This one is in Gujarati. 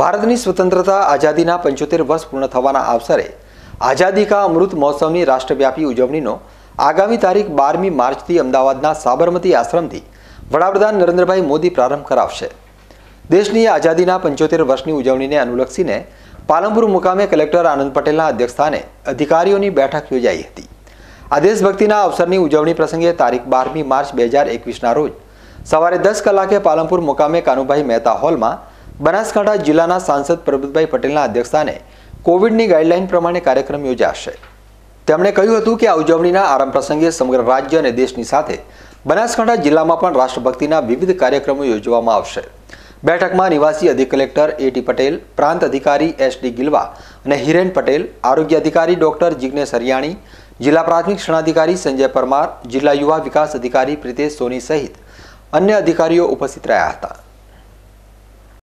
ભારતની સ્વતંત્રતા આઝાદીના પંચોતેર વર્ષ પૂર્ણ થવાના અવસરે આઝાદી કા અમૃત મહોત્સવની રાષ્ટ્રવ્યાપી ઉજવણીનો આગામી તારીખ બારમી માર્ચથી અમદાવાદના સાબરમતી આશ્રમથી વડાપ્રધાન નરેન્દ્રભાઈ મોદી પ્રારંભ કરાવશે દેશની આઝાદીના પંચોતેર વર્ષની ઉજવણીને અનુલક્ષીને પાલનપુર મુકામે કલેક્ટર આનંદ પટેલના અધ્યક્ષસ્થાને અધિકારીઓની બેઠક યોજાઈ હતી આ દેશભક્તિના અવસરની ઉજવણી પ્રસંગે તારીખ બારમી માર્ચ બે હજાર એકવીસના રોજ સવારે દસ કલાકે પાલનપુર મુકામે કાનુભાઈ મહેતા હોલમાં બનાસકાંઠા જિલ્લાના સાંસદ પ્રભુતભાઈ પટેલના અધ્યક્ષસ્થાને કોવિડની ગાઈડલાઇન પ્રમાણે કાર્યક્રમ યોજાશે તેમણે કહ્યું હતું કે આ ઉજવણીના આરંભ પ્રસંગે સમગ્ર રાજ્ય અને દેશની સાથે બનાસકાંઠા જિલ્લામાં પણ રાષ્ટ્રભક્તિના વિવિધ કાર્યક્રમો યોજવામાં આવશે બેઠકમાં નિવાસી અધિક કલેક્ટર એ ટી પટેલ પ્રાંત અધિકારી એસ ડી ગિલવા અને હિરેન પટેલ આરોગ્ય અધિકારી ડોક્ટર જિજ્ઞેશ હરિયાણી જિલ્લા પ્રાથમિક શિક્ષણાધિકારી સંજય પરમાર જિલ્લા યુવા વિકાસ અધિકારી પ્રિતેશ સોની સહિત અન્ય અધિકારીઓ ઉપસ્થિત રહ્યા હતા